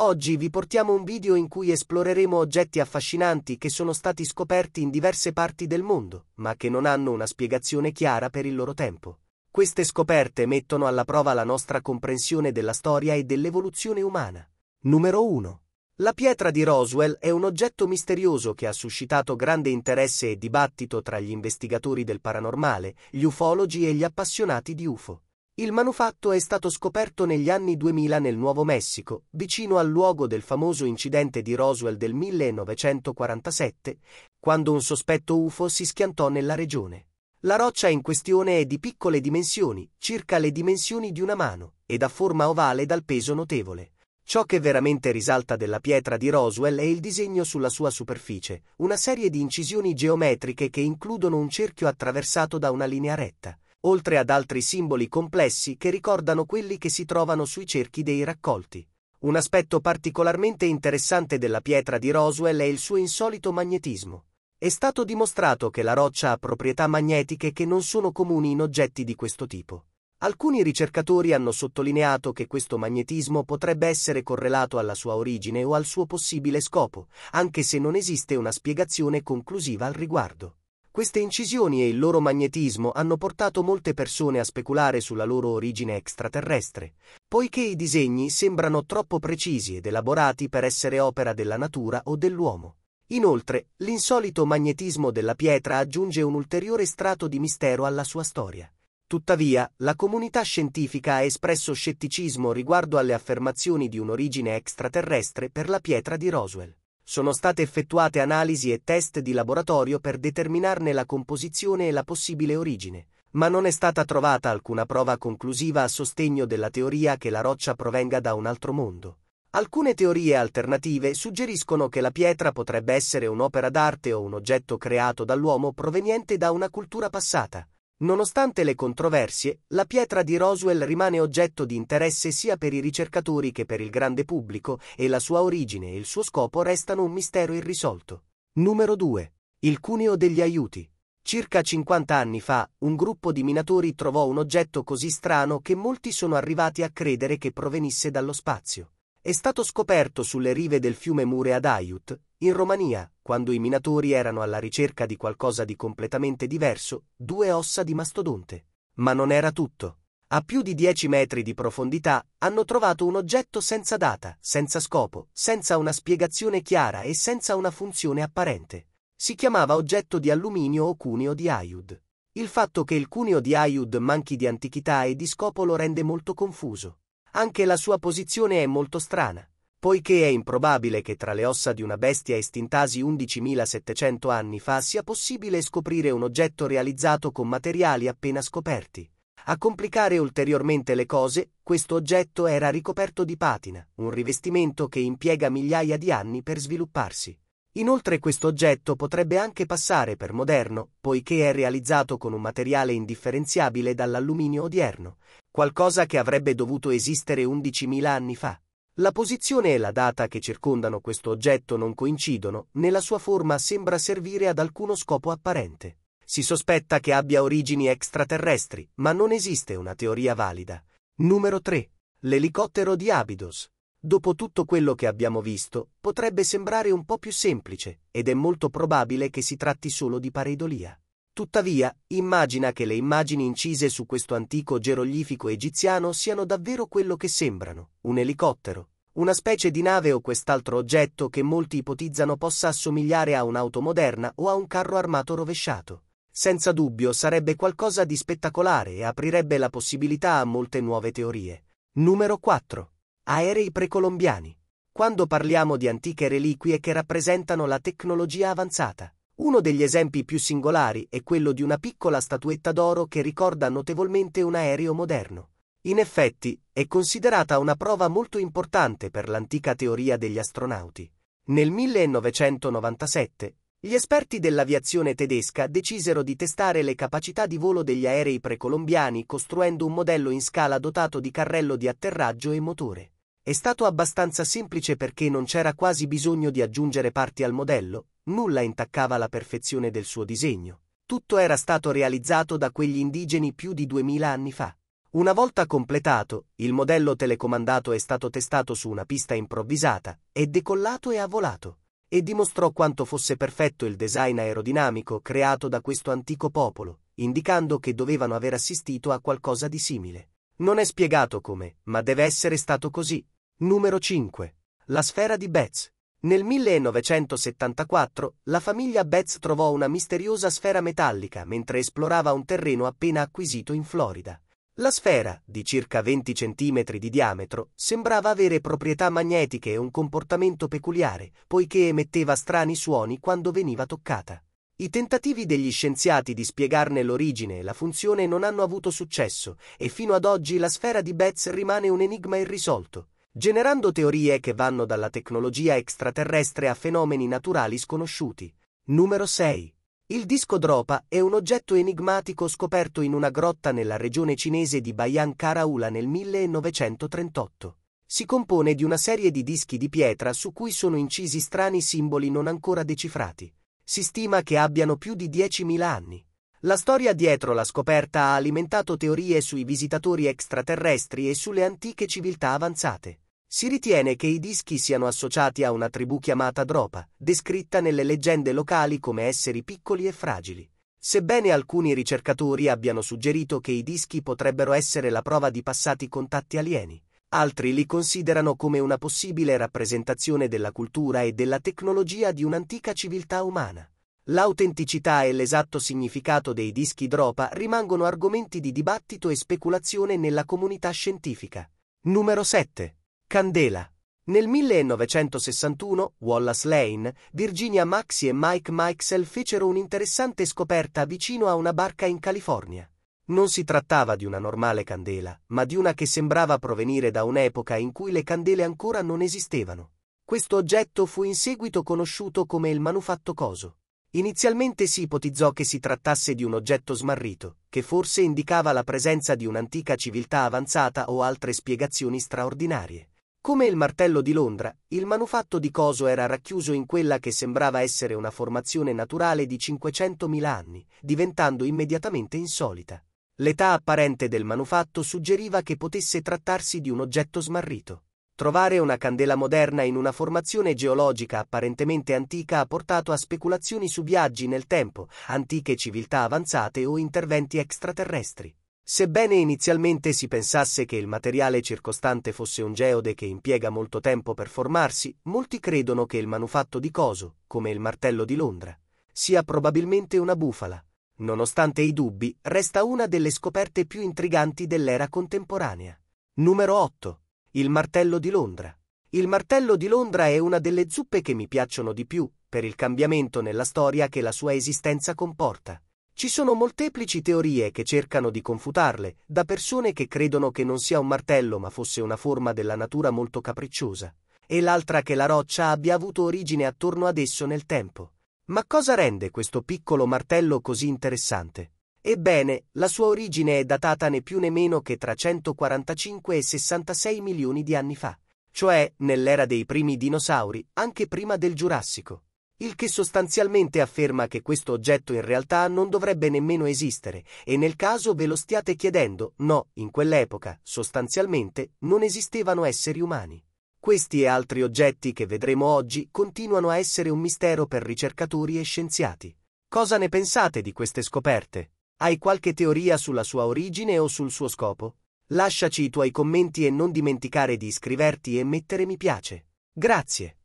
Oggi vi portiamo un video in cui esploreremo oggetti affascinanti che sono stati scoperti in diverse parti del mondo, ma che non hanno una spiegazione chiara per il loro tempo. Queste scoperte mettono alla prova la nostra comprensione della storia e dell'evoluzione umana. Numero 1. La pietra di Roswell è un oggetto misterioso che ha suscitato grande interesse e dibattito tra gli investigatori del paranormale, gli ufologi e gli appassionati di UFO. Il manufatto è stato scoperto negli anni 2000 nel Nuovo Messico, vicino al luogo del famoso incidente di Roswell del 1947, quando un sospetto UFO si schiantò nella regione. La roccia in questione è di piccole dimensioni, circa le dimensioni di una mano, e da forma ovale dal peso notevole. Ciò che veramente risalta della pietra di Roswell è il disegno sulla sua superficie, una serie di incisioni geometriche che includono un cerchio attraversato da una linea retta oltre ad altri simboli complessi che ricordano quelli che si trovano sui cerchi dei raccolti. Un aspetto particolarmente interessante della pietra di Roswell è il suo insolito magnetismo. È stato dimostrato che la roccia ha proprietà magnetiche che non sono comuni in oggetti di questo tipo. Alcuni ricercatori hanno sottolineato che questo magnetismo potrebbe essere correlato alla sua origine o al suo possibile scopo, anche se non esiste una spiegazione conclusiva al riguardo. Queste incisioni e il loro magnetismo hanno portato molte persone a speculare sulla loro origine extraterrestre, poiché i disegni sembrano troppo precisi ed elaborati per essere opera della natura o dell'uomo. Inoltre, l'insolito magnetismo della pietra aggiunge un ulteriore strato di mistero alla sua storia. Tuttavia, la comunità scientifica ha espresso scetticismo riguardo alle affermazioni di un'origine extraterrestre per la pietra di Roswell sono state effettuate analisi e test di laboratorio per determinarne la composizione e la possibile origine, ma non è stata trovata alcuna prova conclusiva a sostegno della teoria che la roccia provenga da un altro mondo. Alcune teorie alternative suggeriscono che la pietra potrebbe essere un'opera d'arte o un oggetto creato dall'uomo proveniente da una cultura passata, Nonostante le controversie, la pietra di Roswell rimane oggetto di interesse sia per i ricercatori che per il grande pubblico e la sua origine e il suo scopo restano un mistero irrisolto. Numero 2. Il cuneo degli aiuti. Circa 50 anni fa, un gruppo di minatori trovò un oggetto così strano che molti sono arrivati a credere che provenisse dallo spazio è stato scoperto sulle rive del fiume Mure ad Aiut, in Romania, quando i minatori erano alla ricerca di qualcosa di completamente diverso, due ossa di mastodonte. Ma non era tutto. A più di 10 metri di profondità hanno trovato un oggetto senza data, senza scopo, senza una spiegazione chiara e senza una funzione apparente. Si chiamava oggetto di alluminio o cuneo di Ayud. Il fatto che il cuneo di Ayud manchi di antichità e di scopo lo rende molto confuso. Anche la sua posizione è molto strana, poiché è improbabile che tra le ossa di una bestia estintasi 11.700 anni fa sia possibile scoprire un oggetto realizzato con materiali appena scoperti. A complicare ulteriormente le cose, questo oggetto era ricoperto di patina, un rivestimento che impiega migliaia di anni per svilupparsi. Inoltre questo oggetto potrebbe anche passare per moderno, poiché è realizzato con un materiale indifferenziabile dall'alluminio odierno, qualcosa che avrebbe dovuto esistere 11.000 anni fa. La posizione e la data che circondano questo oggetto non coincidono, né la sua forma sembra servire ad alcuno scopo apparente. Si sospetta che abbia origini extraterrestri, ma non esiste una teoria valida. Numero 3. L'elicottero di Abydos. Dopo tutto quello che abbiamo visto, potrebbe sembrare un po' più semplice, ed è molto probabile che si tratti solo di pareidolia. Tuttavia, immagina che le immagini incise su questo antico geroglifico egiziano siano davvero quello che sembrano, un elicottero, una specie di nave o quest'altro oggetto che molti ipotizzano possa assomigliare a un'auto moderna o a un carro armato rovesciato. Senza dubbio sarebbe qualcosa di spettacolare e aprirebbe la possibilità a molte nuove teorie. Numero 4. Aerei precolombiani. Quando parliamo di antiche reliquie che rappresentano la tecnologia avanzata, uno degli esempi più singolari è quello di una piccola statuetta d'oro che ricorda notevolmente un aereo moderno. In effetti, è considerata una prova molto importante per l'antica teoria degli astronauti. Nel 1997, gli esperti dell'aviazione tedesca decisero di testare le capacità di volo degli aerei precolombiani costruendo un modello in scala dotato di carrello di atterraggio e motore. È stato abbastanza semplice perché non c'era quasi bisogno di aggiungere parti al modello, nulla intaccava la perfezione del suo disegno. Tutto era stato realizzato da quegli indigeni più di duemila anni fa. Una volta completato, il modello telecomandato è stato testato su una pista improvvisata, è decollato e ha volato, e dimostrò quanto fosse perfetto il design aerodinamico creato da questo antico popolo, indicando che dovevano aver assistito a qualcosa di simile. Non è spiegato come, ma deve essere stato così. Numero 5. La sfera di Betz. Nel 1974 la famiglia Betz trovò una misteriosa sfera metallica mentre esplorava un terreno appena acquisito in Florida. La sfera, di circa 20 cm di diametro, sembrava avere proprietà magnetiche e un comportamento peculiare, poiché emetteva strani suoni quando veniva toccata. I tentativi degli scienziati di spiegarne l'origine e la funzione non hanno avuto successo, e fino ad oggi la sfera di Betz rimane un enigma irrisolto generando teorie che vanno dalla tecnologia extraterrestre a fenomeni naturali sconosciuti. Numero 6. Il disco Dropa è un oggetto enigmatico scoperto in una grotta nella regione cinese di Bayan Karaula nel 1938. Si compone di una serie di dischi di pietra su cui sono incisi strani simboli non ancora decifrati. Si stima che abbiano più di 10.000 anni. La storia dietro la scoperta ha alimentato teorie sui visitatori extraterrestri e sulle antiche civiltà avanzate. Si ritiene che i dischi siano associati a una tribù chiamata Dropa, descritta nelle leggende locali come esseri piccoli e fragili. Sebbene alcuni ricercatori abbiano suggerito che i dischi potrebbero essere la prova di passati contatti alieni, altri li considerano come una possibile rappresentazione della cultura e della tecnologia di un'antica civiltà umana. L'autenticità e l'esatto significato dei dischi Dropa rimangono argomenti di dibattito e speculazione nella comunità scientifica. Numero 7. Candela. Nel 1961, Wallace Lane, Virginia Maxi e Mike Mikesell fecero un'interessante scoperta vicino a una barca in California. Non si trattava di una normale candela, ma di una che sembrava provenire da un'epoca in cui le candele ancora non esistevano. Questo oggetto fu in seguito conosciuto come il manufatto coso. Inizialmente si ipotizzò che si trattasse di un oggetto smarrito, che forse indicava la presenza di un'antica civiltà avanzata o altre spiegazioni straordinarie. Come il martello di Londra, il manufatto di Coso era racchiuso in quella che sembrava essere una formazione naturale di 500.000 anni, diventando immediatamente insolita. L'età apparente del manufatto suggeriva che potesse trattarsi di un oggetto smarrito. Trovare una candela moderna in una formazione geologica apparentemente antica ha portato a speculazioni su viaggi nel tempo, antiche civiltà avanzate o interventi extraterrestri. Sebbene inizialmente si pensasse che il materiale circostante fosse un geode che impiega molto tempo per formarsi, molti credono che il manufatto di Coso, come il martello di Londra, sia probabilmente una bufala. Nonostante i dubbi, resta una delle scoperte più intriganti dell'era contemporanea. Numero 8. Il martello di Londra. Il martello di Londra è una delle zuppe che mi piacciono di più, per il cambiamento nella storia che la sua esistenza comporta. Ci sono molteplici teorie che cercano di confutarle, da persone che credono che non sia un martello ma fosse una forma della natura molto capricciosa, e l'altra che la roccia abbia avuto origine attorno ad esso nel tempo. Ma cosa rende questo piccolo martello così interessante? Ebbene, la sua origine è datata né più né meno che tra 145 e 66 milioni di anni fa, cioè nell'era dei primi dinosauri, anche prima del Giurassico il che sostanzialmente afferma che questo oggetto in realtà non dovrebbe nemmeno esistere e nel caso ve lo stiate chiedendo, no, in quell'epoca, sostanzialmente, non esistevano esseri umani. Questi e altri oggetti che vedremo oggi continuano a essere un mistero per ricercatori e scienziati. Cosa ne pensate di queste scoperte? Hai qualche teoria sulla sua origine o sul suo scopo? Lasciaci i tuoi commenti e non dimenticare di iscriverti e mettere mi piace. Grazie.